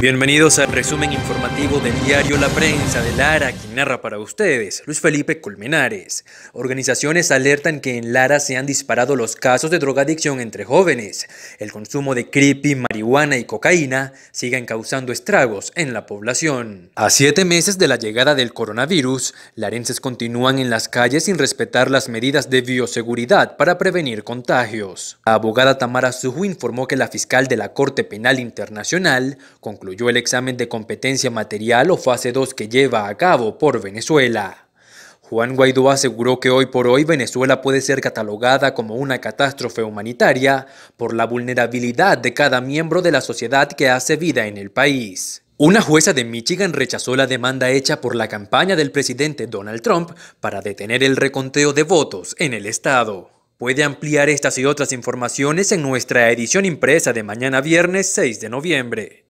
Bienvenidos al resumen informativo del diario La Prensa de Lara, quien narra para ustedes, Luis Felipe Colmenares. Organizaciones alertan que en Lara se han disparado los casos de drogadicción entre jóvenes. El consumo de creepy, marihuana y cocaína siguen causando estragos en la población. A siete meses de la llegada del coronavirus, larenses continúan en las calles sin respetar las medidas de bioseguridad para prevenir contagios. abogada Tamara Suju informó que la fiscal de la Corte Penal Internacional concluyó el examen de competencia material o fase 2 que lleva a cabo por Venezuela. Juan Guaidó aseguró que hoy por hoy Venezuela puede ser catalogada como una catástrofe humanitaria por la vulnerabilidad de cada miembro de la sociedad que hace vida en el país. Una jueza de Michigan rechazó la demanda hecha por la campaña del presidente Donald Trump para detener el reconteo de votos en el estado. Puede ampliar estas y otras informaciones en nuestra edición impresa de mañana viernes 6 de noviembre.